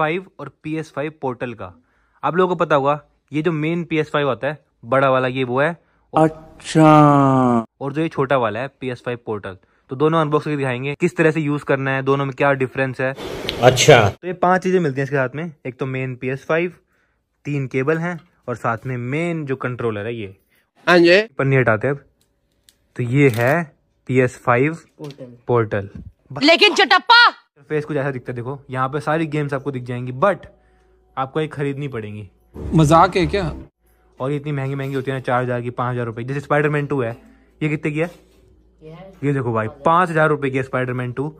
five और P S five portal का आप लोगों को पता होगा ये जो मेन पी एस फाइव आता है बड़ा वाला ये वो है अच्छा और जो ये छोटा वाला है पी एस फाइव पोर्टल तो दोनों अनबॉक्स करके दिखाएंगे किस तरह से यूज करना है दोनों में क्या डिफरेंस है अच्छा तो ये पांच चीजें मिलती हैं इसके साथ में एक तो मेन पी एस फाइव तीन केबल हैं और साथ में मेन जो कंट्रोलर है ये पन्नी हाँ हटाते अब तो ये है पी एस फाइव पोर्टल लेकिन चटप्पा फेस कुछ ऐसा दिखता है देखो यहाँ पे सारी गेम्स आपको दिख जाएंगी बट आपको एक खरीदनी पड़ेगी मजाक है क्या और ये इतनी महंगी महंगी होती है ना चार हज़ार की पांच हज़ार रुपए जैसे स्पाइडरमैन टू है ये कितने की है ये देखो भाई पांच हज़ार रुपए की है स्पाइडरमैन टू